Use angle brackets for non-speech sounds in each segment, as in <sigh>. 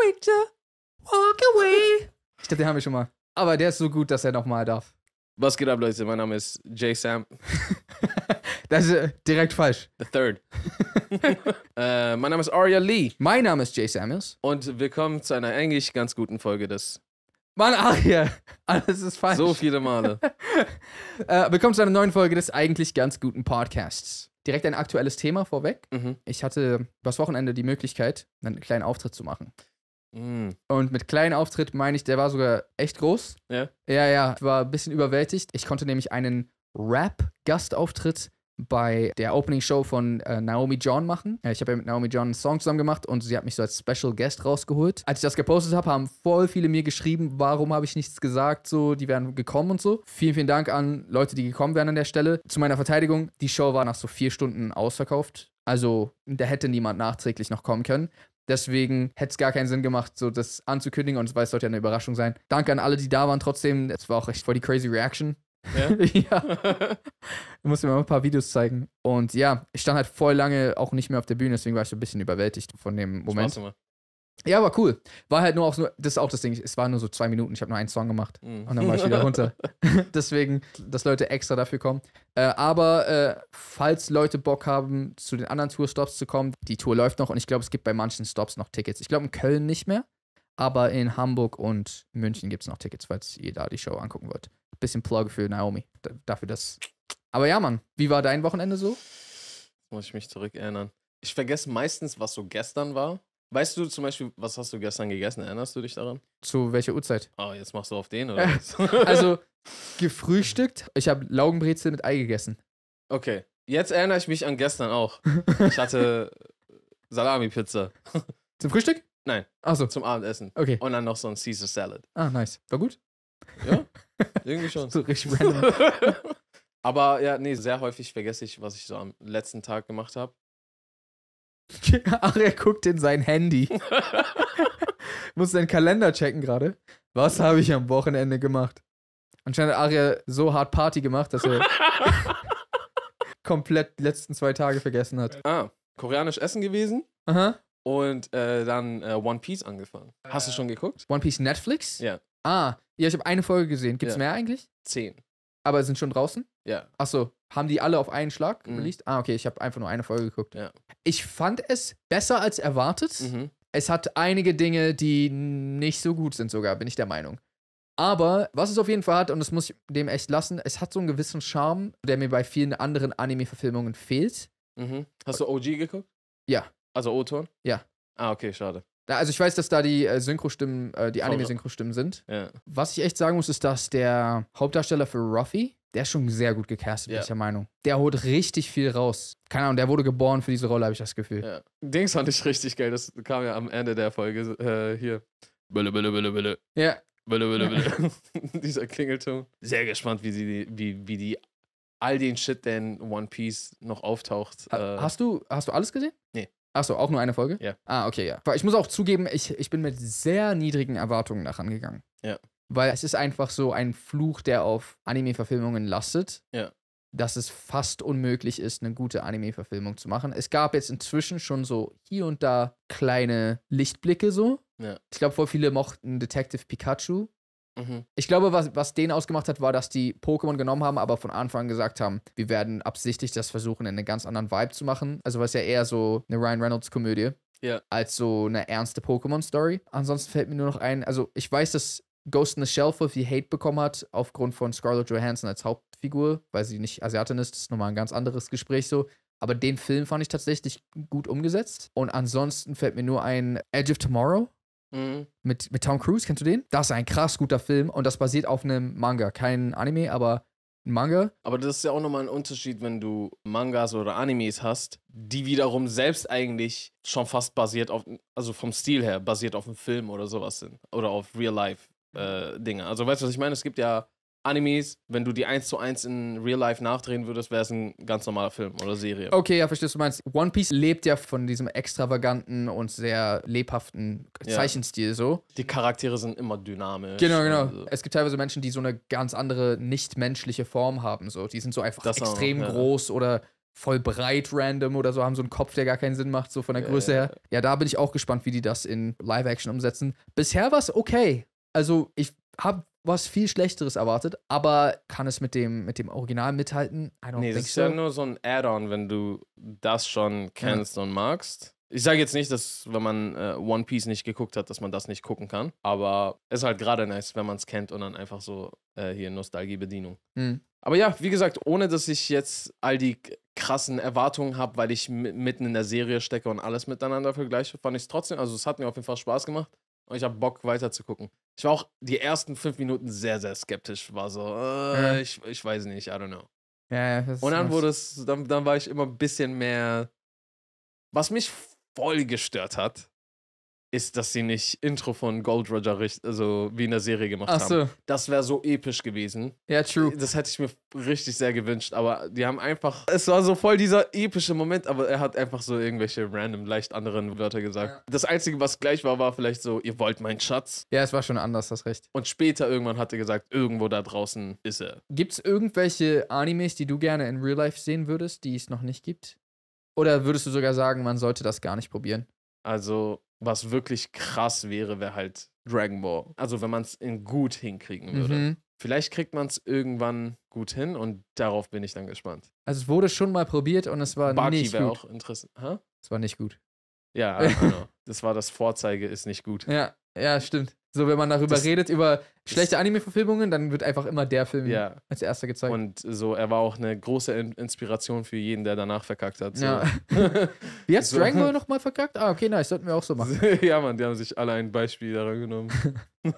quick to walk away. Ich dachte, den haben wir schon mal. Aber der ist so gut, dass er nochmal darf. Was geht ab, Leute? Mein Name ist Jay Sam. <laughs> das ist äh, direkt falsch. The Third. <laughs> äh, mein Name ist Arya Lee. Mein Name ist Jay Samuels. Und willkommen zu einer eigentlich ganz guten Folge des. Mann, Arya, <laughs> Alles ist falsch. So viele Male. äh, willkommen zu einer neuen Folge des eigentlich ganz guten Podcasts. Direkt ein aktuelles Thema vorweg. Mhm. Ich hatte übers Wochenende die Möglichkeit, einen kleinen Auftritt zu machen. Mhm. Und mit kleinen Auftritt meine ich, der war sogar echt groß. Ja. Ja, ja. Ich war ein bisschen überwältigt. Ich konnte nämlich einen Rap-Gastauftritt bei der Opening Show von äh, Naomi John machen. Äh, ich habe ja mit Naomi John einen Song zusammen gemacht und sie hat mich so als Special Guest rausgeholt. Als ich das gepostet habe, haben voll viele mir geschrieben, warum habe ich nichts gesagt, so, die wären gekommen und so. Vielen, vielen Dank an Leute, die gekommen wären an der Stelle. Zu meiner Verteidigung, die Show war nach so vier Stunden ausverkauft. Also, da hätte niemand nachträglich noch kommen können. Deswegen hätte es gar keinen Sinn gemacht, so das anzukündigen und es weiß, sollte ja eine Überraschung sein. Danke an alle, die da waren trotzdem. Es war auch echt voll die crazy Reaction. Ja. <laughs> ja. Ich musste mir mal ein paar Videos zeigen. Und ja, ich stand halt voll lange auch nicht mehr auf der Bühne, deswegen war ich so ein bisschen überwältigt von dem Moment. Ja, war cool. War halt nur auch so, das ist auch das Ding, es war nur so zwei Minuten, ich habe nur einen Song gemacht mhm. und dann war ich wieder runter. <laughs> <laughs> Deswegen, dass Leute extra dafür kommen. Äh, aber äh, falls Leute Bock haben, zu den anderen Tourstops zu kommen, die Tour läuft noch und ich glaube, es gibt bei manchen Stops noch Tickets. Ich glaube, in Köln nicht mehr, aber in Hamburg und München gibt es noch Tickets, falls ihr da die Show angucken wollt. Bisschen Plug für Naomi, dafür das. Aber ja, Mann, wie war dein Wochenende so? Muss ich mich zurückerinnern. Ich vergesse meistens, was so gestern war Weißt du zum Beispiel, was hast du gestern gegessen? Erinnerst du dich daran? Zu welcher Uhrzeit? Oh, jetzt machst du auf den, oder? Was? <laughs> also, <laughs> gefrühstückt. Ich habe Laugenbrezel mit Ei gegessen. Okay. Jetzt erinnere ich mich an gestern auch. <laughs> Ich hatte äh, Salami-Pizza. Zum Frühstück? Nein. Achso. Zum Abendessen. Okay. Und dann noch so ein Caesar Salad. Ah, nice. War gut? Ja, irgendwie schon. so richtig random. Aber ja, nee, sehr häufig vergesse ich, was ich so am letzten Tag gemacht habe. <laughs> Ach, er guckt in sein Handy. <laughs> Muss seinen Kalender checken gerade. Was habe ich am Wochenende gemacht? Anscheinend hat Aria so hart Party gemacht, dass er <laughs> komplett die letzten zwei Tage vergessen hat. Ah, koreanisch essen gewesen. Aha. Und äh, dann äh, One Piece angefangen. Hast du äh, schon geguckt? One Piece Netflix? Ja. Ah, ja, ich habe eine Folge gesehen. Gibt es ja. mehr eigentlich? Zehn. Aber sind schon draußen? Ja. Achso, haben die alle auf einen Schlag mhm. released? Ah, okay, ich habe einfach nur eine Folge geguckt. Ja. Ich fand es besser als erwartet. Mhm. Es hat einige Dinge, die nicht so gut sind, sogar, bin ich der Meinung. Aber was es auf jeden Fall hat, und das muss ich dem echt lassen, es hat so einen gewissen Charme, der mir bei vielen anderen Anime-Verfilmungen fehlt. Mhm. Hast du OG geguckt? Ja. Also O-Ton? Ja. Ah, okay, schade. Na, also ich weiß, dass da die äh, Synchro-Stimmen, äh, die Anime-Synchro-Stimmen sind. Ja. Was ich echt sagen muss, ist, dass der Hauptdarsteller für Ruffy, der ist schon sehr gut gecastet, ja. bin ich der Meinung. Der holt richtig viel raus. Keine Ahnung, der wurde geboren für diese Rolle, habe ich das Gefühl. Ja. Dings fand ich richtig geil, das kam ja am Ende der Folge äh, hier. Bille, bille, bille, bille. Ja. Bille, bille, bille. <laughs> Dieser Klingelton. Sehr gespannt, wie, sie, wie, wie die all den Shit, der in One Piece noch auftaucht. Ha, äh, hast, du, hast du alles gesehen? Nee. Achso, auch nur eine Folge? Ja. Ah, okay, ja. Ich muss auch zugeben, ich, ich bin mit sehr niedrigen Erwartungen daran gegangen. Ja. Weil es ist einfach so ein Fluch, der auf Anime-Verfilmungen lastet. Ja. Dass es fast unmöglich ist, eine gute Anime-Verfilmung zu machen. Es gab jetzt inzwischen schon so hier und da kleine Lichtblicke so. Ja. Ich glaube, vor viele mochten Detective Pikachu Mhm. Ich glaube, was, was den ausgemacht hat, war, dass die Pokémon genommen haben, aber von Anfang an gesagt haben, wir werden absichtlich das versuchen, in einen ganz anderen Vibe zu machen. Also, was ja eher so eine Ryan Reynolds-Komödie. Ja. Als so eine ernste Pokémon-Story. Ansonsten fällt mir nur noch ein, also ich weiß, dass Ghost in the Shell voll viel Hate bekommen hat, aufgrund von Scarlett Johansson als Hauptfigur, weil sie nicht Asiatin ist. Das ist nochmal ein ganz anderes Gespräch so. Aber den Film fand ich tatsächlich gut umgesetzt. Und ansonsten fällt mir nur ein Edge of Tomorrow Mhm. Mit, mit Tom Cruise, kennst du den? Das ist ein krass guter Film und das basiert auf einem Manga. Kein Anime, aber ein Manga. Aber das ist ja auch nochmal ein Unterschied, wenn du Mangas oder Animes hast, die wiederum selbst eigentlich schon fast basiert auf, also vom Stil her, basiert auf einem Film oder sowas sind. Oder auf Real-Life-Dinge. Äh, also weißt du, was ich meine? Es gibt ja Animes, wenn du die eins zu eins in Real Life nachdrehen würdest, wäre es ein ganz normaler Film oder Serie. Okay, ja, verstehst du meinst. One Piece lebt ja von diesem extravaganten und sehr lebhaften Zeichenstil ja. so. Die Charaktere sind immer dynamisch. Genau, genau. Also. Es gibt teilweise Menschen, die so eine ganz andere nicht menschliche Form haben so. Die sind so einfach das extrem auch, ja. groß oder voll breit random oder so, haben so einen Kopf, der gar keinen Sinn macht, so von der ja, Größe her. Ja, da bin ich auch gespannt, wie die das in Live-Action umsetzen. Bisher war es okay. Also, ich habe was viel Schlechteres erwartet, aber kann es mit dem, mit dem Original mithalten? I don't nee, das ist ja nur so ein Add-on, wenn du das schon kennst ja. und magst. Ich sage jetzt nicht, dass wenn man äh, One Piece nicht geguckt hat, dass man das nicht gucken kann, aber es ist halt gerade nice, wenn man es kennt und dann einfach so äh, hier Nostalgiebedienung. Mhm. Aber ja, wie gesagt, ohne dass ich jetzt all die krassen Erwartungen habe, weil ich mitten in der Serie stecke und alles miteinander vergleiche, fand ich es trotzdem, also es hat mir auf jeden Fall Spaß gemacht und ich habe Bock weiter zu gucken. Ich war auch die ersten fünf Minuten sehr, sehr skeptisch. War so, äh, ja. ich, ich weiß nicht, I don't know. Ja, und dann wurde es, dann, dann war ich immer ein bisschen mehr. Was mich voll gestört hat, ist, dass sie nicht Intro von Gold Roger also wie in der Serie gemacht Ach so. haben. Das wäre so episch gewesen. Ja, true. Das hätte ich mir richtig sehr gewünscht, aber die haben einfach. Es war so voll dieser epische Moment, aber er hat einfach so irgendwelche random, leicht anderen Wörter gesagt. Ja. Das Einzige, was gleich war, war vielleicht so, ihr wollt meinen Schatz. Ja, es war schon anders, das recht. Und später irgendwann hat er gesagt, irgendwo da draußen ist er. Gibt's irgendwelche Animes, die du gerne in Real Life sehen würdest, die es noch nicht gibt? Oder würdest du sogar sagen, man sollte das gar nicht probieren? Also, was wirklich krass wäre, wäre halt Dragon Ball. Also wenn man es in gut hinkriegen würde. Mhm. Vielleicht kriegt man es irgendwann gut hin und darauf bin ich dann gespannt. Also es wurde schon mal probiert und es war Barky nicht gut. auch interessant. Es war nicht gut. Ja, genau. <laughs> das war das Vorzeige ist nicht gut. Ja. Ja, stimmt. So, wenn man darüber das, redet, über schlechte Anime-Verfilmungen, dann wird einfach immer der Film ja. als erster gezeigt. Und so, er war auch eine große Inspiration für jeden, der danach verkackt hat. So. Ja. <laughs> Wie hat Dragon Ball nochmal verkackt? Ah, okay, nice, sollten wir auch so machen. <laughs> ja, Mann, die haben sich alle ein Beispiel daran genommen. <laughs>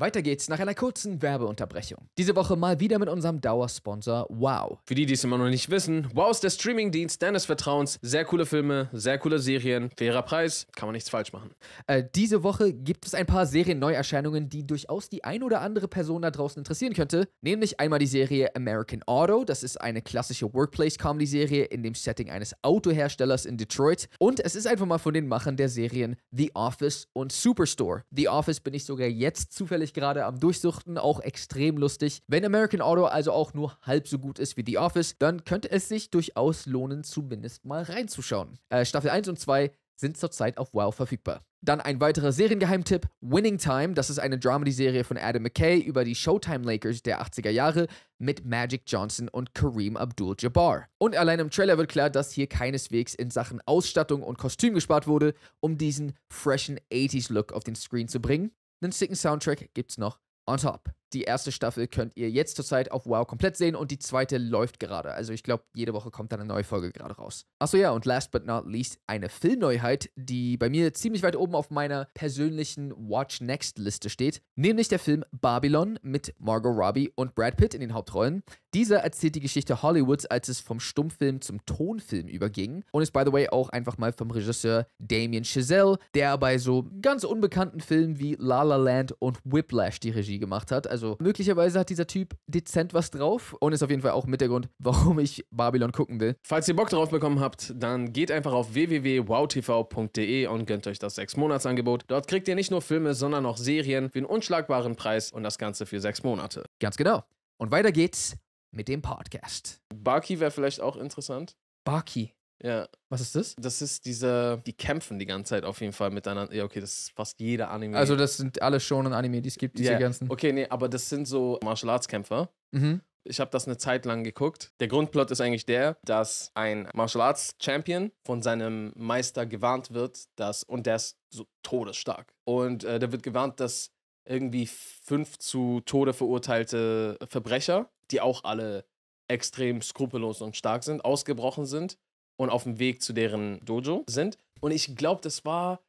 Weiter geht's nach einer kurzen Werbeunterbrechung. Diese Woche mal wieder mit unserem Dauersponsor Wow. Für die, die es immer noch nicht wissen, Wow ist der Streamingdienst deines Vertrauens. Sehr coole Filme, sehr coole Serien, fairer Preis, kann man nichts falsch machen. Äh, diese Woche gibt es ein paar Serienneuerscheinungen, die durchaus die ein oder andere Person da draußen interessieren könnte. Nämlich einmal die Serie American Auto. Das ist eine klassische Workplace-Comedy-Serie in dem Setting eines Autoherstellers in Detroit. Und es ist einfach mal von den Machern der Serien The Office und Superstore. The Office bin ich sogar jetzt zufällig ich gerade am Durchsuchten, auch extrem lustig. Wenn American Auto also auch nur halb so gut ist wie The Office, dann könnte es sich durchaus lohnen, zumindest mal reinzuschauen. Äh, Staffel 1 und 2 sind zurzeit auf Wow verfügbar. Dann ein weiterer Seriengeheimtipp, Winning Time. Das ist eine Dramedy-Serie von Adam McKay über die Showtime Lakers der 80er Jahre mit Magic Johnson und Kareem Abdul-Jabbar. Und allein im Trailer wird klar, dass hier keineswegs in Sachen Ausstattung und Kostüm gespart wurde, um diesen freshen 80s-Look auf den Screen zu bringen einen sicken Soundtrack gibt's noch on top die erste Staffel könnt ihr jetzt zurzeit auf Wow komplett sehen und die zweite läuft gerade. Also ich glaube, jede Woche kommt dann eine neue Folge gerade raus. Achso ja, und last but not least eine Filmneuheit, die bei mir ziemlich weit oben auf meiner persönlichen Watch Next Liste steht, nämlich der Film Babylon mit Margot Robbie und Brad Pitt in den Hauptrollen. Dieser erzählt die Geschichte Hollywoods, als es vom Stummfilm zum Tonfilm überging und ist by the way auch einfach mal vom Regisseur Damien Chazelle, der bei so ganz unbekannten Filmen wie La La Land und Whiplash die Regie gemacht hat. Also also möglicherweise hat dieser Typ dezent was drauf und ist auf jeden Fall auch mit der Grund, warum ich Babylon gucken will. Falls ihr Bock drauf bekommen habt, dann geht einfach auf www.wowtv.de und gönnt euch das 6-Monats-Angebot. Dort kriegt ihr nicht nur Filme, sondern auch Serien für einen unschlagbaren Preis und das Ganze für sechs Monate. Ganz genau. Und weiter geht's mit dem Podcast. Barkey wäre vielleicht auch interessant. Barkey. Ja. Was ist das? Das ist diese, die kämpfen die ganze Zeit auf jeden Fall miteinander. Ja, okay, das ist fast jeder Anime. Also das sind alle schon Anime, die es gibt, diese yeah. ganzen. Okay, nee, aber das sind so Martial Arts Kämpfer. Mhm. Ich habe das eine Zeit lang geguckt. Der Grundplot ist eigentlich der, dass ein Martial Arts Champion von seinem Meister gewarnt wird, dass und der ist so todesstark. Und äh, der wird gewarnt, dass irgendwie fünf zu Tode verurteilte Verbrecher, die auch alle extrem skrupellos und stark sind, ausgebrochen sind und auf dem Weg zu deren Dojo sind. Und ich glaube, das war,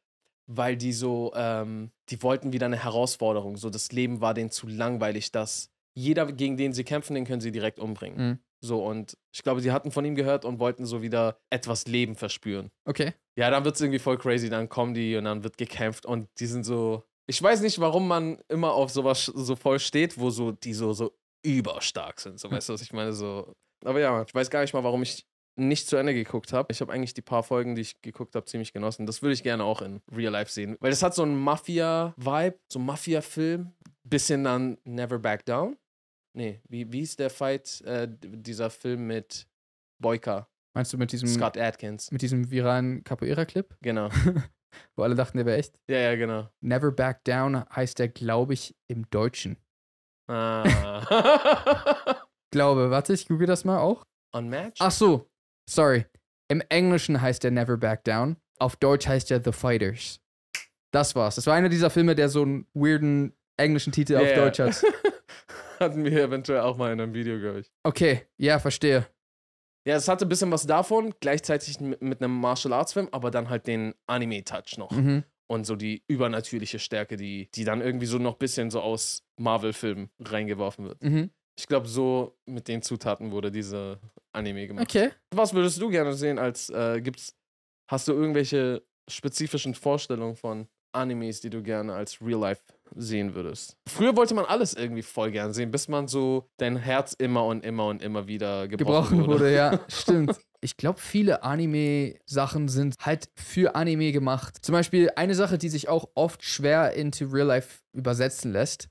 weil die so, ähm, die wollten wieder eine Herausforderung. So, das Leben war denen zu langweilig, dass jeder, gegen den sie kämpfen, den können sie direkt umbringen. Mhm. So, und ich glaube, sie hatten von ihm gehört und wollten so wieder etwas Leben verspüren. Okay. Ja, dann wird es irgendwie voll crazy, dann kommen die und dann wird gekämpft und die sind so. Ich weiß nicht, warum man immer auf sowas so voll steht, wo so die so, so überstark sind. So, weißt du, was ich meine? So. Aber ja, ich weiß gar nicht mal, warum ich nicht zu Ende geguckt habe. Ich habe eigentlich die paar Folgen, die ich geguckt habe, ziemlich genossen. Das würde ich gerne auch in Real Life sehen, weil das hat so einen Mafia-Vibe, so einen Mafia-Film, bisschen dann Never Back Down. Nee, wie, wie ist der Fight, äh, dieser Film mit Boyka? Meinst du mit diesem Scott Adkins? Mit diesem viralen Capoeira-Clip? Genau. <laughs> Wo alle dachten, der wäre echt. Ja, ja, genau. Never Back Down heißt der, glaube ich, im Deutschen. Ah. <laughs> glaube, warte, ich google das mal auch. Unmatched? Ach so, Sorry. Im Englischen heißt er Never Back Down. Auf Deutsch heißt er The Fighters. Das war's. Das war einer dieser Filme, der so einen weirden englischen Titel yeah. auf Deutsch hat. <laughs> Hatten wir eventuell auch mal in einem Video, glaube ich. Okay, ja, verstehe. Ja, es hatte ein bisschen was davon, gleichzeitig mit, einem Martial Arts Film, aber dann halt den Anime-Touch noch. Mhm. Und so die übernatürliche Stärke, die, die dann irgendwie so noch ein bisschen so aus Marvel-Filmen reingeworfen wird. Mhm. Ich glaube, so mit den Zutaten wurde diese Anime gemacht. Okay. Was würdest du gerne sehen als äh, gibt's hast du irgendwelche spezifischen Vorstellungen von Animes, die du gerne als Real Life sehen würdest? Früher wollte man alles irgendwie voll gern sehen, bis man so dein Herz immer und immer und immer wieder gebrochen, gebrochen wurde. wurde. Ja, <laughs> stimmt. Ich glaube, viele Anime-Sachen sind halt für Anime gemacht. Zum Beispiel eine Sache, die sich auch oft schwer into Real Life übersetzen lässt,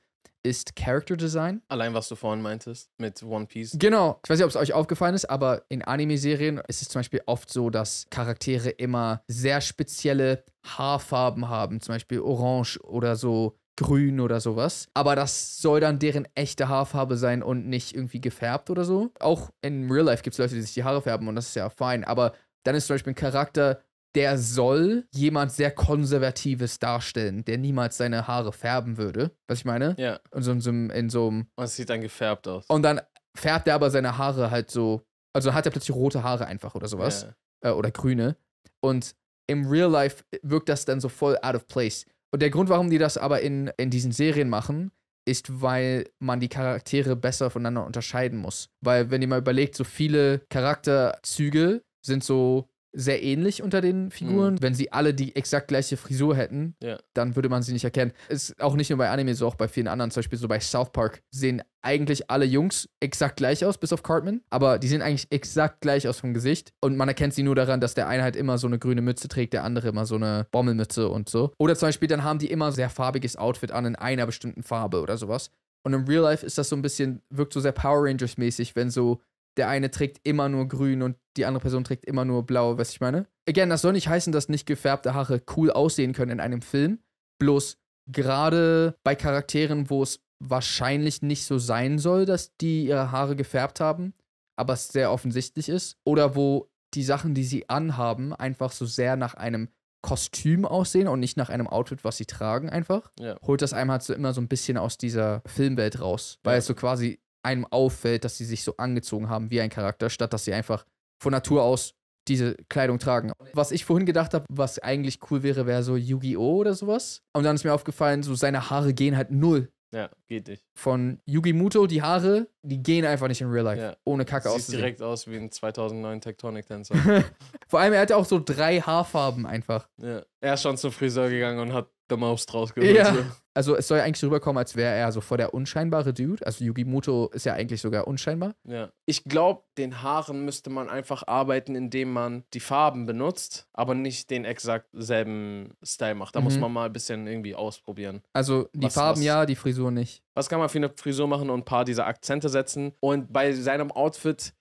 ist Character Design. Allein, was du vorhin meintest mit One Piece. Genau. Ich weiß nicht, ob es euch aufgefallen ist, aber in Anime-Serien ist es zum Beispiel oft so, dass Charaktere immer sehr spezielle Haarfarben haben. Zum Beispiel orange oder so grün oder sowas. Aber das soll dann deren echte Haarfarbe sein und nicht irgendwie gefärbt oder so. Auch in Real Life gibt es Leute, die sich die Haare färben und das ist ja fein. Aber dann ist zum Beispiel ein Charakter der soll jemand sehr Konservatives darstellen, der niemals seine Haare färben würde. Was ich meine? Ja. Und so, in so, in so einem. Und es sieht dann gefärbt aus. Und dann färbt er aber seine Haare halt so. Also hat er plötzlich rote Haare einfach oder sowas. Ja. Äh, oder grüne. Und im Real Life wirkt das dann so voll out of place. Und der Grund, warum die das aber in, in diesen Serien machen, ist, weil man die Charaktere besser voneinander unterscheiden muss. Weil, wenn ihr mal überlegt, so viele Charakterzüge sind so sehr ähnlich unter den Figuren. Mhm. Wenn sie alle die exakt gleiche Frisur hätten, ja. dann würde man sie nicht erkennen. Ist auch nicht nur bei Anime so, auch bei vielen anderen. Zum Beispiel so bei South Park sehen eigentlich alle Jungs exakt gleich aus, bis auf Cartman. Aber die sehen eigentlich exakt gleich aus vom Gesicht. Und man erkennt sie nur daran, dass der eine halt immer so eine grüne Mütze trägt, der andere immer so eine Bommelmütze und so. Oder zum Beispiel, dann haben die immer sehr farbiges Outfit an in einer bestimmten Farbe oder sowas. Und im Real Life ist das so ein bisschen, wirkt so sehr Power Rangers mäßig, wenn so der eine trägt immer nur grün und die andere Person trägt immer nur blau, was ich meine. Again, das soll nicht heißen, dass nicht gefärbte Haare cool aussehen können in einem Film. Bloß gerade bei Charakteren, wo es wahrscheinlich nicht so sein soll, dass die ihre Haare gefärbt haben, aber es sehr offensichtlich ist. Oder wo die Sachen, die sie anhaben, einfach so sehr nach einem Kostüm aussehen und nicht nach einem Outfit, was sie tragen, einfach. Ja. Holt das einem halt so immer so ein bisschen aus dieser Filmwelt raus, weil ja. es so quasi einem auffällt, dass sie sich so angezogen haben wie ein Charakter, statt dass sie einfach von Natur aus diese Kleidung tragen. Was ich vorhin gedacht habe, was eigentlich cool wäre, wäre so Yu-Gi-Oh! oder sowas. Und dann ist mir aufgefallen, so seine Haare gehen halt null. Ja, geht nicht. Von Yugi Muto, die Haare, die gehen einfach nicht in Real Life. Ja. Ohne Kacke Sieht Sieht direkt aus wie ein 2009 Tectonic-Tänzer. <laughs> Vor allem, er hatte auch so drei Haarfarben einfach. Ja. Er ist schon zum Friseur gegangen und hat der Maus draus geworden. Ja. Also es soll ja eigentlich rüberkommen, als wäre er so vor der unscheinbare Dude. Also Yugimoto ist ja eigentlich sogar unscheinbar. Ja. Ich glaube, den Haaren müsste man einfach arbeiten, indem man die Farben benutzt, aber nicht den exakt selben Style macht. Da mhm. muss man mal ein bisschen irgendwie ausprobieren. Also die was, Farben was, ja, die Frisur nicht. Was kann man für eine Frisur machen und ein paar dieser Akzente setzen? Und bei seinem Outfit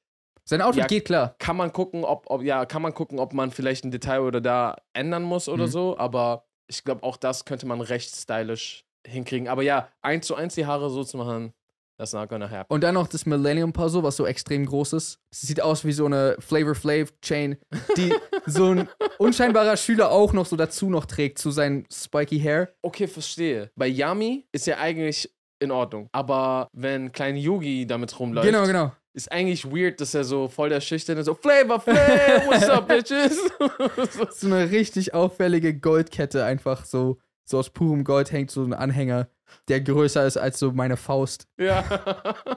sein Outfit ja, geht klar. Kann man gucken, ob, ob, ja, kann man gucken, ob man vielleicht ein Detail oder da ändern muss oder mhm. so, aber ich glaube, auch das könnte man recht stylisch hinkriegen. Aber ja, eins zu eins die Haare so zu machen, das not gonna happen. Und dann noch das Millennium Puzzle, was so extrem groß ist. Es sieht aus wie so eine Flavor Flav Chain, die <laughs> so ein unscheinbarer Schüler auch noch so dazu noch trägt zu seinem spiky Hair. Okay, verstehe. Bei Yami ist ja eigentlich in Ordnung. Aber wenn kleine Yugi damit rumläuft, genau, genau ist eigentlich weird, dass er so voll der Schüchterne so Flavor Flav, what's up, bitches? <laughs> so eine richtig auffällige Goldkette einfach so, so aus purem Gold hängt so ein Anhänger, der größer ist als so meine Faust. Ja.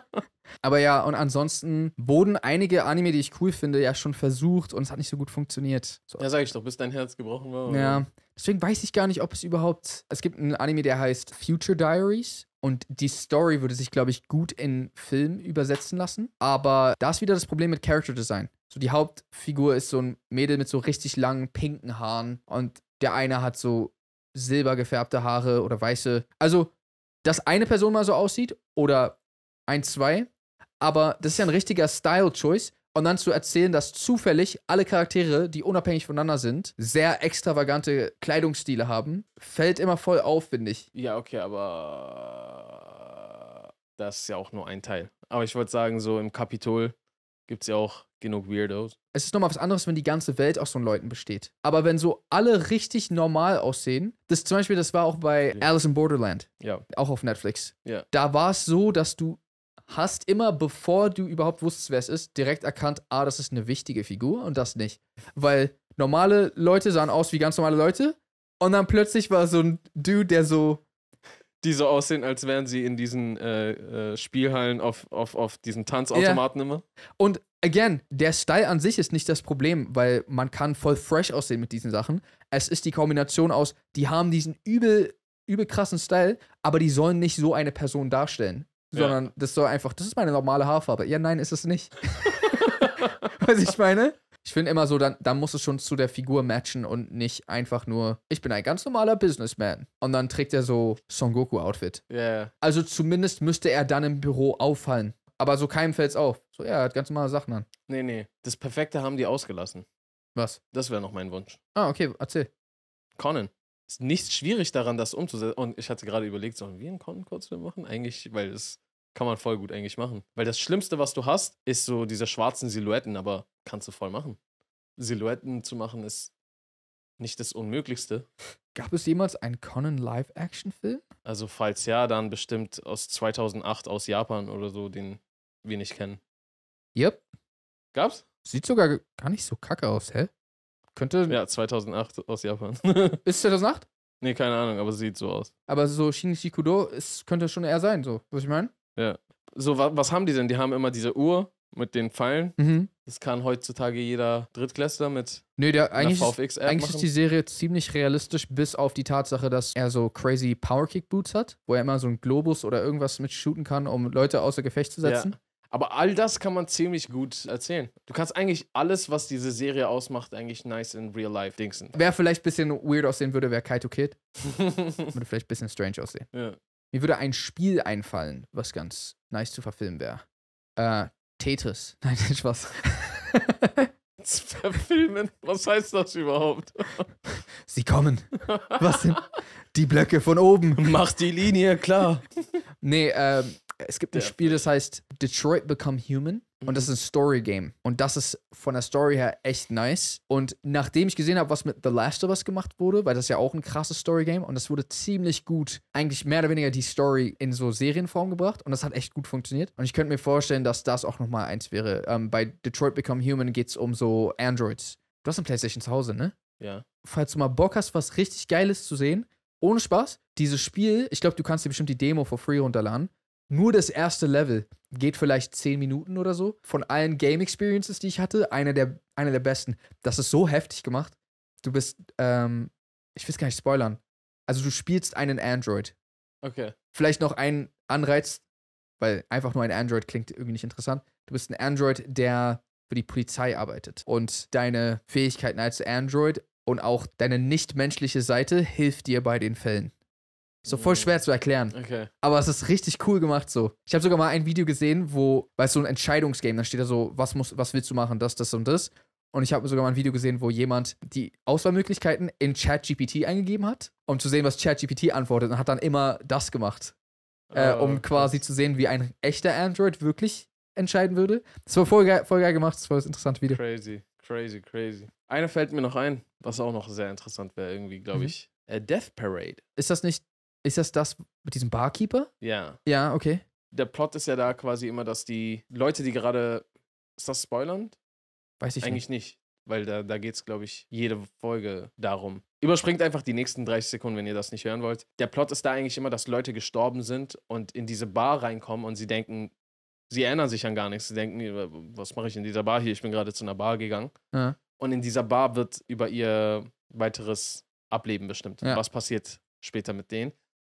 <laughs> Aber ja, und ansonsten wurden einige Anime, die ich cool finde, ja schon versucht und es hat nicht so gut funktioniert. So. Ja, sag ich doch, bis dein Herz gebrochen war. Oder? Ja. Deswegen weiß ich gar nicht, ob es überhaupt. Es gibt einen Anime, der heißt Future Diaries. Und die Story würde sich, glaube ich, gut in Film übersetzen lassen. Aber da ist wieder das Problem mit Character Design. So die Hauptfigur ist so ein Mädel mit so richtig langen pinken Haaren und der eine hat so silber gefärbte Haare oder weiße. Also, dass eine Person mal so aussieht oder ein, zwei. Aber das ist ja ein richtiger Style-Choice, und dann zu erzählen, dass zufällig alle Charaktere, die unabhängig voneinander sind, sehr extravagante Kleidungsstile haben, fällt immer voll auf, finde ich. Ja, okay, aber das ist ja auch nur ein Teil. Aber ich würde sagen, so im Kapitol gibt es ja auch genug Weirdos. Es ist nochmal was anderes, wenn die ganze Welt aus so Leuten besteht. Aber wenn so alle richtig normal aussehen, das zum Beispiel, das war auch bei ja. Alice in Borderland, ja. auch auf Netflix. Ja. Da war es so, dass du hast immer, bevor du überhaupt wusstest, wer es ist, direkt erkannt, ah, das ist eine wichtige Figur und das nicht. Weil normale Leute sahen aus wie ganz normale Leute und dann plötzlich war so ein Dude, der so. Die so aussehen, als wären sie in diesen äh, äh, Spielhallen auf, auf, auf diesen Tanzautomaten yeah. immer. Und again, der Style an sich ist nicht das Problem, weil man kann voll fresh aussehen mit diesen Sachen. Es ist die Kombination aus, die haben diesen übel, übel krassen Style, aber die sollen nicht so eine Person darstellen sondern ja. das soll einfach, das ist meine normale Haarfarbe. Ja, nein, ist es nicht. Was <laughs> ich meine? Ich finde immer so, dann, dann muss es schon zu der Figur matchen und nicht einfach nur, ich bin ein ganz normaler Businessman. Und dann trägt er so Son Goku-Outfit. Yeah. Also zumindest müsste er dann im Büro auffallen. Aber so keinem fällt es auf. So, ja, er hat ganz normale Sachen an. Nee, nee. Das Perfekte haben die ausgelassen. Was? Das wäre noch mein Wunsch. Ah, okay, erzähl. Conan ist nichts schwierig daran, das umzusetzen. Und ich hatte gerade überlegt, sollen wir einen Kurzfilm machen? Eigentlich, weil das kann man voll gut eigentlich machen. Weil das Schlimmste, was du hast, ist so diese schwarzen Silhouetten, aber kannst du voll machen. Silhouetten zu machen ist nicht das Unmöglichste. Gab es jemals einen Conan Live-Action-Film? Also falls ja, dann bestimmt aus 2008 aus Japan oder so, den wir nicht kennen. Yep. Gab's? Sieht sogar gar nicht so kacke aus, hä? Könnte. Ja, 2008 aus Japan. <laughs> ist 2008? Nee, keine Ahnung, aber sieht so aus. Aber so Shinichi Kudo ist, könnte schon eher sein, so. Was ich meine? Ja. So, wa was haben die denn? Die haben immer diese Uhr mit den Pfeilen. Mhm. Das kann heutzutage jeder Drittklässler mit Nö, der, eigentlich, ist, eigentlich machen. ist die Serie ziemlich realistisch, bis auf die Tatsache, dass er so crazy Powerkick-Boots hat, wo er immer so einen Globus oder irgendwas mit shooten kann, um Leute außer Gefecht zu setzen. Ja. Aber all das kann man ziemlich gut erzählen. Du kannst eigentlich alles, was diese Serie ausmacht, eigentlich nice in real life dingsen. Wer vielleicht ein bisschen weird aussehen würde, wäre Kaito Kid. <laughs> würde vielleicht ein bisschen strange aussehen. Ja. Mir würde ein Spiel einfallen, was ganz nice zu verfilmen wäre. Äh, Tetris. <laughs> Nein, nicht Spaß. <laughs> Verfilmen? Was heißt das überhaupt? Sie kommen. Was sind die Blöcke von oben? Mach die Linie klar. Nee, ähm, es gibt ein Spiel, das heißt Detroit Become Human. Und das mhm. ist ein Story-Game. Und das ist von der Story her echt nice. Und nachdem ich gesehen habe, was mit The Last of Us gemacht wurde, weil das ja auch ein krasses Story-Game und das wurde ziemlich gut, eigentlich mehr oder weniger die Story in so Serienform gebracht und das hat echt gut funktioniert. Und ich könnte mir vorstellen, dass das auch nochmal eins wäre. Ähm, bei Detroit Become Human geht es um so Androids. Du hast ein Playstation zu Hause, ne? Ja. Falls du mal Bock hast, was richtig Geiles zu sehen, ohne Spaß, dieses Spiel, ich glaube, du kannst dir bestimmt die Demo for free runterladen nur das erste Level geht vielleicht 10 Minuten oder so. Von allen Game Experiences, die ich hatte, einer der, eine der besten. Das ist so heftig gemacht. Du bist, ähm, ich will es gar nicht spoilern. Also du spielst einen Android. Okay. Vielleicht noch ein Anreiz, weil einfach nur ein Android klingt irgendwie nicht interessant. Du bist ein Android, der für die Polizei arbeitet. Und deine Fähigkeiten als Android und auch deine nichtmenschliche Seite hilft dir bei den Fällen. So voll mhm. schwer zu erklären. Okay. Aber es ist richtig cool gemacht so. Ich habe sogar mal ein Video gesehen, wo, weißt du, so ein Entscheidungsgame, da steht da so, was, muss, was willst du machen, das, das und das. Und ich habe sogar mal ein Video gesehen, wo jemand die Auswahlmöglichkeiten in ChatGPT eingegeben hat, um zu sehen, was ChatGPT antwortet und hat dann immer das gemacht. Äh, ah, um oh, okay. quasi zu sehen, wie ein echter Android wirklich entscheiden würde. Das war voll geil, voll geil gemacht, das war das interessante Video. Crazy, crazy, crazy. Einer fällt mir noch ein, was auch noch sehr interessant wäre, irgendwie, glaube mhm. ich. Äh, Death Parade. Ist das nicht ist das das mit diesem Barkeeper? Ja. Ja, okay. Der Plot ist ja da quasi immer, dass die Leute, die gerade. Ist das spoilernd? Weiß ich Eigentlich nicht. nicht weil da, da geht es, glaube ich, jede Folge darum. Überspringt einfach die nächsten 30 Sekunden, wenn ihr das nicht hören wollt. Der Plot ist da eigentlich immer, dass Leute gestorben sind und in diese Bar reinkommen und sie denken, sie erinnern sich an gar nichts. Sie denken, äh, was mache ich in dieser Bar hier? Ich bin gerade zu einer Bar gegangen. Ja. Und in dieser Bar wird über ihr weiteres Ableben bestimmt. Ja. Was passiert später mit denen?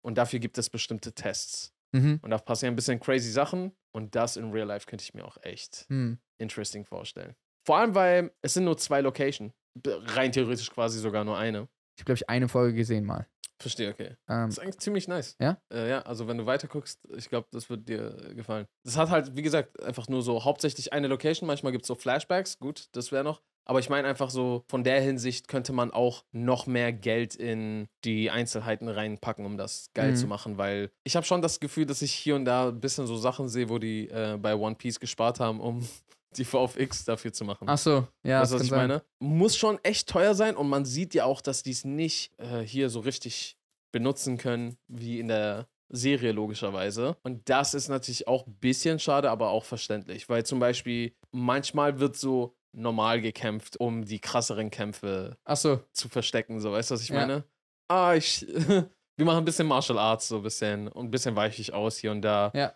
Und dafür gibt es bestimmte Tests. Mhm. Und da passieren ein bisschen crazy Sachen. Und das in Real Life könnte ich mir auch echt mhm. interesting vorstellen. Vor allem, weil es sind nur zwei Locations. Rein theoretisch quasi sogar nur eine. Ich glaube, ich eine Folge gesehen mal. Verstehe, okay. Ähm, ist eigentlich ziemlich nice. Ja? Äh, ja, also wenn du weiter guckst, ich glaube, das wird dir gefallen. Das hat halt, wie gesagt, einfach nur so hauptsächlich eine Location. Manchmal gibt es so Flashbacks, gut, das wäre noch. Aber ich meine einfach so, von der Hinsicht könnte man auch noch mehr Geld in die Einzelheiten reinpacken, um das geil mhm. zu machen, weil ich habe schon das Gefühl, dass ich hier und da ein bisschen so Sachen sehe, wo die äh, bei One Piece gespart haben, um <laughs> die VFX dafür zu machen. Ach so, ja. Weißt, das was ich sein. Muss schon echt teuer sein und man sieht ja auch, dass die es nicht äh, hier so richtig benutzen können, wie in der Serie logischerweise. Und das ist natürlich auch ein bisschen schade, aber auch verständlich, weil zum Beispiel manchmal wird so normal gekämpft, um die krasseren Kämpfe so. zu verstecken. So, weißt du, was ich ja. meine? Ah, ich. <laughs> wir machen ein bisschen Martial Arts, so ein bisschen. Und ein bisschen weiche ich aus hier und da. Ja.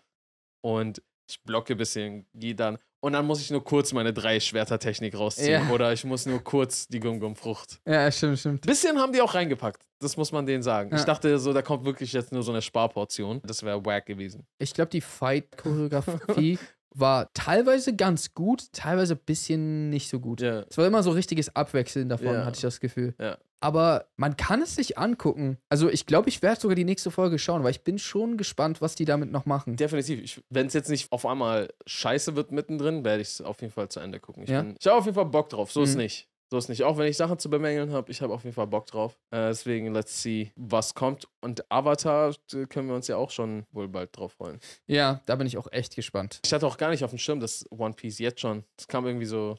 Und ich blocke ein bisschen, gehe dann. Und dann muss ich nur kurz meine drei Schwertertechnik rausziehen. Ja. Oder ich muss nur kurz die Gum-Gum-Frucht. Ja, stimmt, stimmt. Bisschen haben die auch reingepackt. Das muss man denen sagen. Ja. Ich dachte so, da kommt wirklich jetzt nur so eine Sparportion. Das wäre wack gewesen. Ich glaube, die Fight-Choreografie <laughs> war teilweise ganz gut, teilweise ein bisschen nicht so gut. Yeah. Es war immer so richtiges Abwechseln davon, yeah. hatte ich das Gefühl. Yeah. Aber man kann es sich angucken. Also ich glaube, ich werde sogar die nächste Folge schauen, weil ich bin schon gespannt, was die damit noch machen. Definitiv. Wenn es jetzt nicht auf einmal scheiße wird mittendrin, werde ich es auf jeden Fall zu Ende gucken. Ich, ja? ich habe auf jeden Fall Bock drauf. So mhm. ist nicht. So ist nicht. Auch wenn ich Sachen zu bemängeln habe, ich habe auf jeden Fall Bock drauf. Äh, deswegen, let's see, was kommt. Und Avatar äh, können wir uns ja auch schon wohl bald drauf freuen. Ja, da bin ich auch echt gespannt. Ich hatte auch gar nicht auf dem Schirm, dass One Piece jetzt schon. Es kam irgendwie so,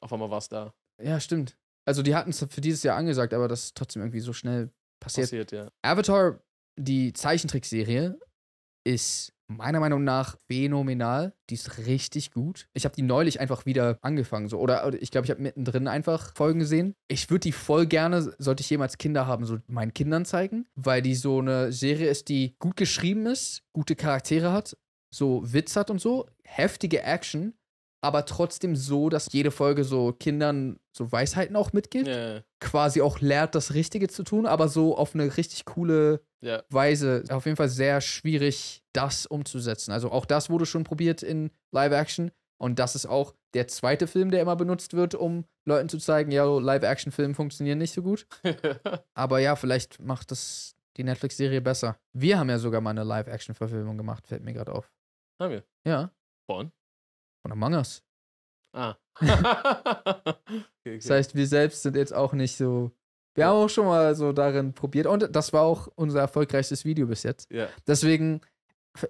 auf einmal war es da. Ja, stimmt. Also die hatten es für dieses Jahr angesagt, aber das ist trotzdem irgendwie so schnell passiert. Passiert, ja. Avatar, die Zeichentrickserie, ist meiner Meinung nach phänomenal. Die ist richtig gut. Ich habe die neulich einfach wieder angefangen. So. Oder, ich glaube, ich habe mittendrin einfach Folgen gesehen. Ich würde die voll gerne, sollte ich jemals Kinder haben, so meinen Kindern zeigen, weil die so eine Serie ist, die gut geschrieben ist, gute Charaktere hat, so Witz hat und so, heftige Action, aber trotzdem so, dass jede Folge so Kindern so Weisheiten auch mitgibt. Yeah. Quasi auch lehrt, das Richtige zu tun, aber so auf eine richtig coole ja. Weise auf jeden Fall sehr schwierig, das umzusetzen. Also auch das wurde schon probiert in Live-Action. Und das ist auch der zweite Film, der immer benutzt wird, um Leuten zu zeigen, ja, Live-Action-Filme funktionieren nicht so gut. <laughs> Aber ja, vielleicht macht das die Netflix-Serie besser. Wir haben ja sogar mal eine Live-Action-Verfilmung gemacht, fällt mir gerade auf. Haben wir? Ja. Von? Von Among Us. Ah. <laughs> <laughs> okay, okay. Das heißt, wir selbst sind jetzt auch nicht so wir ja. haben auch schon mal so darin probiert und das war auch unser erfolgreichstes Video bis jetzt. Ja. Deswegen,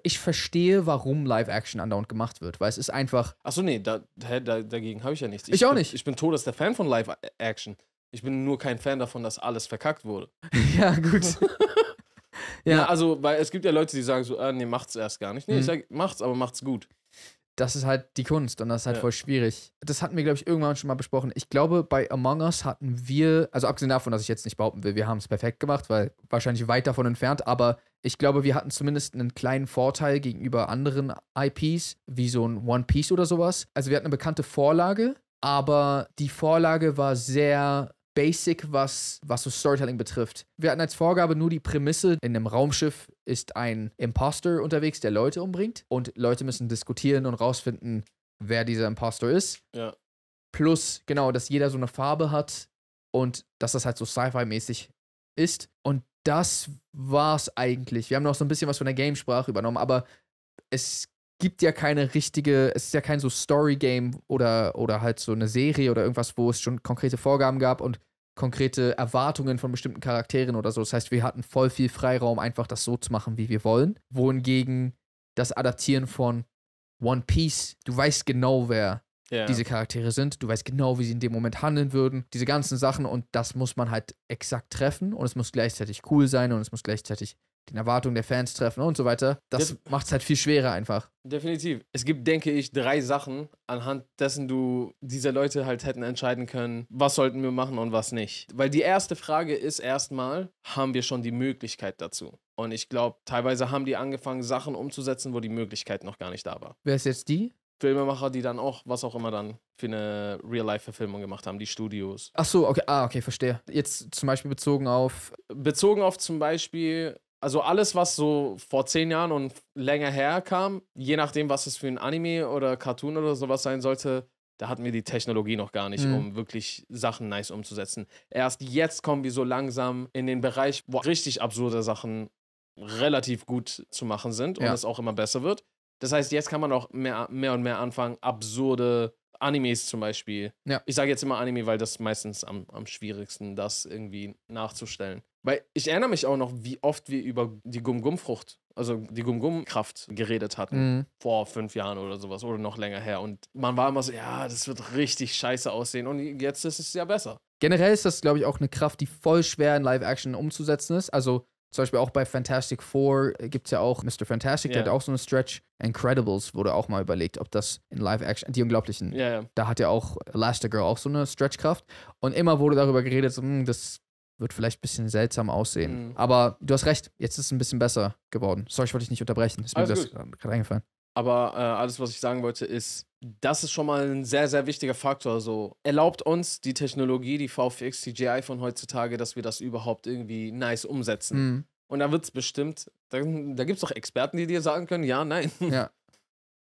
ich verstehe, warum Live-Action andauernd gemacht wird, weil es ist einfach. Achso, nee, da, da, dagegen habe ich ja nichts. Ich, ich auch nicht. Ich bin todester Fan von Live-Action. Ich bin nur kein Fan davon, dass alles verkackt wurde. <laughs> ja, gut. <laughs> ja. ja. also, weil es gibt ja Leute, die sagen so, ah, nee, macht's erst gar nicht. Nee, mhm. ich sag, macht's, aber macht's gut das ist halt die Kunst und das ist halt ja. voll schwierig. Das hatten wir, glaube ich, irgendwann schon mal besprochen. Ich glaube, bei Among Us hatten wir, also abgesehen davon, dass ich jetzt nicht behaupten will, wir haben es perfekt gemacht, weil wahrscheinlich weit davon entfernt, aber ich glaube, wir hatten zumindest einen kleinen Vorteil gegenüber anderen IPs, wie so ein One Piece oder sowas. Also wir hatten eine bekannte Vorlage, aber die Vorlage war sehr basic, was, was so Storytelling betrifft. Wir hatten als Vorgabe nur die Prämisse, in einem Raumschiff ist ein Imposter unterwegs, der Leute umbringt und Leute müssen diskutieren und rausfinden, wer dieser Imposter ist. Ja. Plus, genau, dass jeder so eine Farbe hat und dass das halt so Sci-Fi-mäßig ist. Und das war's eigentlich. Wir haben noch so ein bisschen was von der Gamesprache übernommen, aber es gibt ja keine richtige, es ist ja kein so Story-Game oder, oder halt so eine Serie oder irgendwas, wo es schon konkrete Vorgaben gab und konkrete Erwartungen von bestimmten Charakteren oder so. Das heißt, wir hatten voll viel Freiraum, einfach das so zu machen, wie wir wollen. Wohingegen das Adaptieren von One Piece, du weißt genau, wer yeah. diese Charaktere sind, du weißt genau, wie sie in dem Moment handeln würden, diese ganzen Sachen und das muss man halt exakt treffen und es muss gleichzeitig cool sein und es muss gleichzeitig den Erwartungen der Fans treffen und so weiter. Das macht es halt viel schwerer einfach. Definitiv. Es gibt, denke ich, drei Sachen, anhand dessen du diese Leute halt hätten entscheiden können, was sollten wir machen und was nicht. Weil die erste Frage ist erstmal, haben wir schon die Möglichkeit dazu? Und ich glaube, teilweise haben die angefangen, Sachen umzusetzen, wo die Möglichkeit noch gar nicht da war. Wer ist jetzt die? Filmemacher, die dann auch, was auch immer dann für eine Real-Life-Verfilmung gemacht haben, die Studios. Ach so, okay, ah, okay, verstehe. Jetzt zum Beispiel bezogen auf. Bezogen auf zum Beispiel also alles, was so vor zehn Jahren und länger her kam, je nachdem, was es für ein Anime oder Cartoon oder sowas sein sollte, da hatten wir die Technologie noch gar nicht, mhm. um wirklich Sachen nice umzusetzen. Erst jetzt kommen wir so langsam in den Bereich, wo richtig absurde Sachen relativ gut zu machen sind und ja. es auch immer besser wird. Das heißt, jetzt kann man auch mehr, mehr und mehr anfangen, absurde Animes zum Beispiel. Ja. Ich sage jetzt immer Anime, weil das meistens am, am schwierigsten, das irgendwie nachzustellen. Weil ich erinnere mich auch noch, wie oft wir über die Gum-Gum-Frucht, also die Gum-Gum-Kraft geredet hatten. Mhm. Vor fünf Jahren oder sowas oder noch länger her. Und man war immer so, ja, das wird richtig scheiße aussehen. Und jetzt ist es ja besser. Generell ist das, glaube ich, auch eine Kraft, die voll schwer in Live-Action umzusetzen ist. Also zum Beispiel auch bei Fantastic Four äh, gibt es ja auch Mr. Fantastic, yeah. der hat auch so eine Stretch. Incredibles wurde auch mal überlegt, ob das in Live-Action, die Unglaublichen, yeah, yeah. da hat ja auch Elastigirl auch so eine Stretchkraft. Und immer wurde darüber geredet, so, mh, hm, das wird vielleicht ein bisschen seltsam aussehen. Mhm. Aber du hast recht, jetzt ist es ein bisschen besser geworden. Sorry, ich wollte dich nicht unterbrechen. Ist mir Alles das gerade eingefallen. Aber äh, alles, was ich sagen wollte, ist, das ist schon mal ein sehr, sehr wichtiger Faktor. So also, erlaubt uns die Technologie, die VFX, die GI von heutzutage, dass wir das überhaupt irgendwie nice umsetzen. Mhm. Und da wird es bestimmt, da, da gibt es doch Experten, die dir sagen können, ja, nein. <laughs> Ja.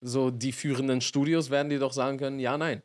So die führenden Studios werden dir doch sagen können, ja, nein.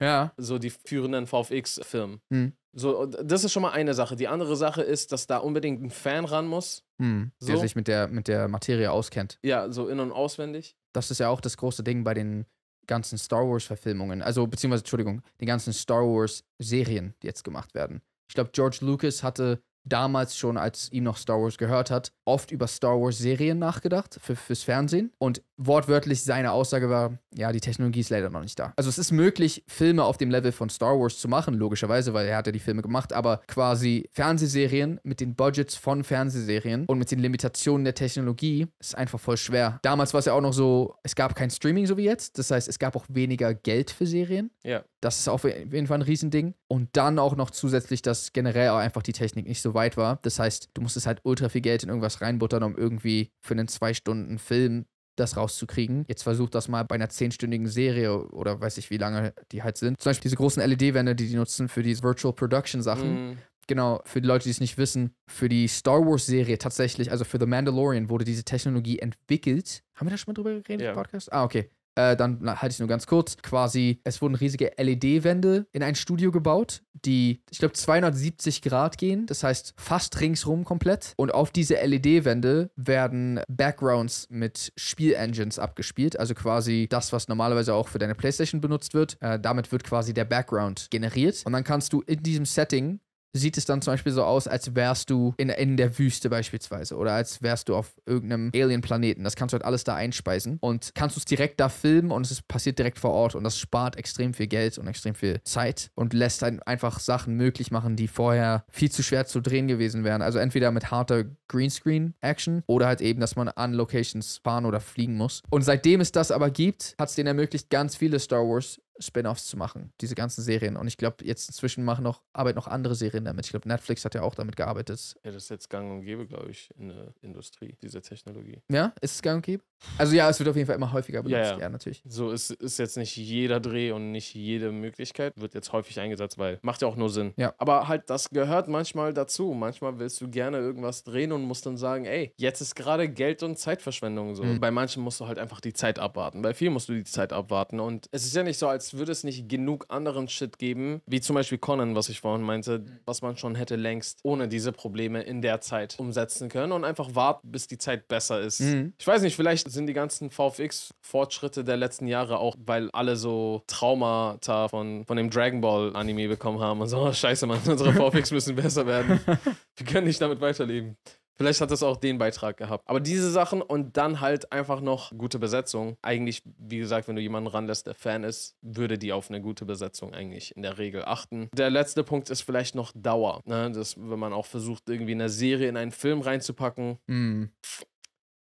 Ja. So die führenden VFX-Firmen. Mhm. So, das ist schon mal eine Sache. Die andere Sache ist, dass da unbedingt ein Fan ran muss. Hm, so. Der sich mit der, mit der Materie auskennt. Ja, so in- und auswendig. Das ist ja auch das große Ding bei den ganzen Star Wars-Verfilmungen. Also, beziehungsweise, Entschuldigung, den ganzen Star Wars-Serien, die jetzt gemacht werden. Ich glaube, George Lucas hatte damals schon, als ihm noch Star Wars gehört hat, oft über Star Wars-Serien nachgedacht für, fürs Fernsehen. Und wortwörtlich seine Aussage war, ja, die Technologie ist leider noch nicht da. Also es ist möglich, Filme auf dem Level von Star Wars zu machen, logischerweise, weil er hat ja die Filme gemacht, aber quasi Fernsehserien mit den Budgets von Fernsehserien und mit den Limitationen der Technologie ist einfach voll schwer. Damals war es ja auch noch so, es gab kein Streaming so wie jetzt. Das heißt, es gab auch weniger Geld für Serien. Ja. Das ist auf jeden Fall ein Riesending. Und dann auch noch zusätzlich, dass generell auch einfach die Technik nicht so weit war. Das heißt, du musstest halt ultra viel Geld in irgendwas reinbuttern, um irgendwie für einen zwei Stunden Film das rauszukriegen. Jetzt versuch das mal bei einer zehnstündigen Serie oder weiß ich wie lange die halt sind. Zum Beispiel diese großen LED-Wände, die die nutzen für diese Virtual Production Sachen. Mm. Genau, für die Leute, die es nicht wissen, für die Star Wars-Serie tatsächlich, also für The Mandalorian, wurde diese Technologie entwickelt. Haben wir da schon mal drüber geredet ja. im Podcast? Ah, okay äh, dann halte ich nur ganz kurz, quasi, es wurden riesige LED-Wände in ein Studio gebaut, die, ich glaube, 270 Grad gehen, das heißt fast ringsrum komplett. Und auf diese LED-Wände werden Backgrounds mit Spielengines abgespielt, also quasi das, was normalerweise auch für deine PlayStation benutzt wird. Äh, damit wird quasi der Background generiert. Und dann kannst du in diesem Setting sieht es dann zum Beispiel so aus, als wärst du in, in der Wüste beispielsweise oder als wärst du auf irgendeinem Alien-Planeten. Das kannst du halt alles da einspeisen und kannst du es direkt da filmen und es passiert direkt vor Ort und das spart extrem viel Geld und extrem viel Zeit und lässt einen einfach Sachen möglich machen, die vorher viel zu schwer zu drehen gewesen wären. Also entweder mit harter Greenscreen-Action oder halt eben, dass man an Locations fahren oder fliegen muss. Und seitdem es das aber gibt, hat es den ermöglicht, ganz viele Star Wars Spin-offs zu machen, diese ganzen Serien. Und ich glaube, jetzt inzwischen machen noch, arbeiten noch andere Serien damit. Ich glaube, Netflix hat ja auch damit gearbeitet. Ja, das ist jetzt gang und gäbe, glaube ich, in der Industrie, diese Technologie. Ja, ist es gang und gäbe? Also ja, es wird auf jeden Fall immer häufiger benutzt, ja, ja. ja natürlich. So ist, ist jetzt nicht jeder Dreh und nicht jede Möglichkeit, wird jetzt häufig eingesetzt, weil macht ja auch nur Sinn. Ja. Aber halt, das gehört manchmal dazu. Manchmal willst du gerne irgendwas drehen und musst dann sagen, ey, jetzt ist gerade Geld und Zeitverschwendung so. Mhm. Bei manchen musst du halt einfach die Zeit abwarten. Bei vielen musst du die Zeit abwarten. Und es ist ja nicht so, als als würde es nicht genug anderen Shit geben, wie zum Beispiel Conan, was ich vorhin meinte, mhm. was man schon hätte längst ohne diese Probleme in der Zeit umsetzen können und einfach warten, bis die Zeit besser ist. Mhm. Ich weiß nicht, vielleicht sind die ganzen VFX-Fortschritte der letzten Jahre auch, weil alle so Traumata von, von dem Dragon Ball-Anime bekommen haben und so, oh, <laughs> scheiße, Mann, unsere VFX müssen besser werden. <laughs> Wir können nicht damit weiterleben. Vielleicht hat das auch den Beitrag gehabt. Aber diese Sachen und dann halt einfach noch gute Besetzung. Eigentlich, wie gesagt, wenn du jemanden ranlässt, der Fan ist, würde die auf eine gute Besetzung eigentlich in der Regel achten. Der letzte Punkt ist vielleicht noch Dauer. Ne? Das, wenn man auch versucht, irgendwie eine Serie in einen Film reinzupacken. Mm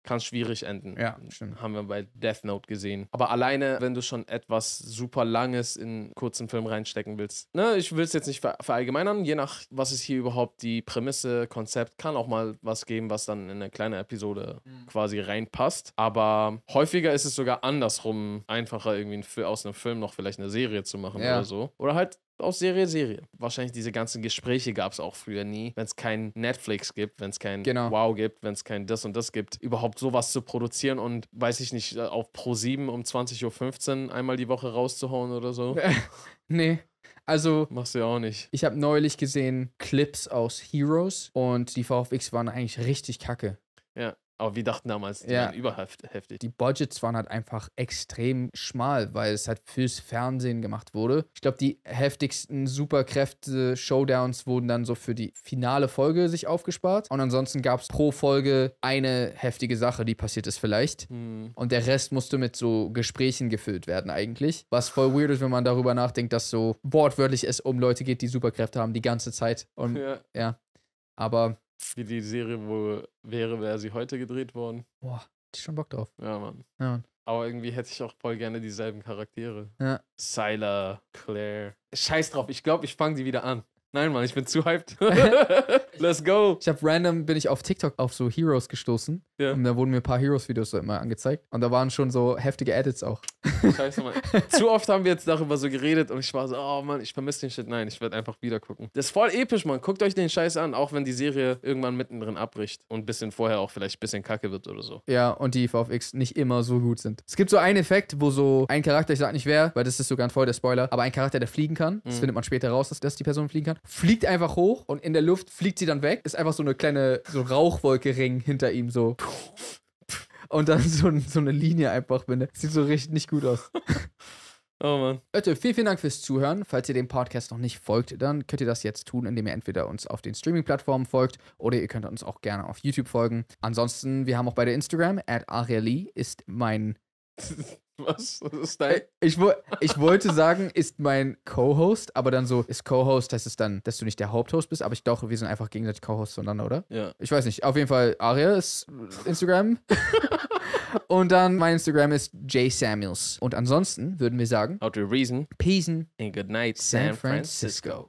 kann schwierig enden. Ja, stimmt. Haben wir bei Death Note gesehen. Aber alleine, wenn du schon etwas super Langes in einen kurzen Film reinstecken willst, ne, ich will es jetzt nicht verallgemeinern, je nach, was ist hier überhaupt die Prämisse, Konzept, kann auch mal was geben, was dann in eine kleine Episode mhm. quasi reinpasst. Aber häufiger ist es sogar andersrum einfacher, irgendwie aus einem Film noch vielleicht eine Serie zu machen ja. oder so. Oder halt aus Serie Serie. Wahrscheinlich diese ganzen Gespräche gab es auch früher nie, wenn es kein Netflix gibt, wenn es kein genau. Wow gibt, wenn es kein das und das gibt, überhaupt sowas zu produzieren und weiß ich nicht, äh, auf Pro 7 um 20.15 Uhr einmal die Woche rauszuhauen oder so. <laughs> nee. Also. Machst du ja auch nicht. Ich habe neulich gesehen Clips aus Heroes und die VFX waren eigentlich richtig kacke. Aber wir dachten damals, die ja. waren überheftig. Die Budgets waren halt einfach extrem schmal, weil es halt fürs Fernsehen gemacht wurde. Ich glaube, die heftigsten Superkräfte-Showdowns wurden dann so für die finale Folge sich aufgespart. Und ansonsten gab es pro Folge eine heftige Sache, die passiert ist vielleicht. Hm. Und der Rest musste mit so Gesprächen gefüllt werden eigentlich. Was voll weird ist, wenn man darüber nachdenkt, dass so wortwörtlich es um Leute geht, die Superkräfte haben die ganze Zeit. Und ja. ja. Aber wie die Serie wohl wäre, wäre sie heute gedreht worden. Boah, hätte ich schon Bock drauf. Ja, Mann. Ja, Mann. Aber irgendwie hätte ich auch voll gerne dieselben Charaktere. Ja. Scylla, Claire. Scheiß drauf, ich glaube, ich fange die wieder an. Nein, Mann, ich bin zu hyped. <laughs> <laughs> Let's go. Ich habe random, bin ich auf TikTok auf so Heroes gestoßen. Ja. Und da wurden mir ein paar Heroes-Videos so immer angezeigt. Und da waren schon so heftige Edits auch. Scheiße, Mann. <laughs> Zu oft haben wir jetzt darüber so geredet und ich war so, oh Mann, ich vermisse den Shit. Nein, ich werde einfach wieder gucken. Das ist voll episch, Mann. Guckt euch den Scheiß an, auch wenn die Serie irgendwann mittendrin abbricht und ein bisschen vorher auch vielleicht ein bisschen kacke wird oder so. Ja, und die VFX nicht immer so gut sind. Es gibt so einen Effekt, wo so ein Charakter, ich sag nicht wer, weil das ist sogar ein voll der Spoiler, aber ein Charakter, der fliegen kann, das mhm. findet man später raus, dass, dass die Person fliegen kann, fliegt einfach hoch und in der Luft fliegt sie dann weg, ist einfach so eine kleine so Rauchwolke-Ring hinter ihm so. Und dann so, so eine Linie einfach. Bin. Sieht so richtig nicht gut aus. <laughs> Oh Mann. Leute, vielen, vielen Dank fürs Zuhören. Falls ihr dem Podcast noch nicht folgt, dann könnt ihr das jetzt tun, indem ihr entweder uns auf den Streaming-Plattformen folgt oder ihr könnt uns auch gerne auf YouTube folgen. Ansonsten, wir haben auch bei der Instagram, at Ariali ist mein <laughs> Was? Das ist äh, dein? Ich, ich wollte sagen, ist mein Co-Host, aber dann so, ist Co-Host, heißt es dann, dass du nicht der Haupthost bist, aber ich glaube, wir sind einfach gegenseitig Co-Hosts zueinander, oder? Ja. Ich weiß nicht. Auf jeden Fall, Aria ist Instagram. <laughs> Und dann mein Instagram ist Jay Samuels. Und ansonsten würden wir sagen, Out of reason, peace and good night, San, San Francisco. Francisco.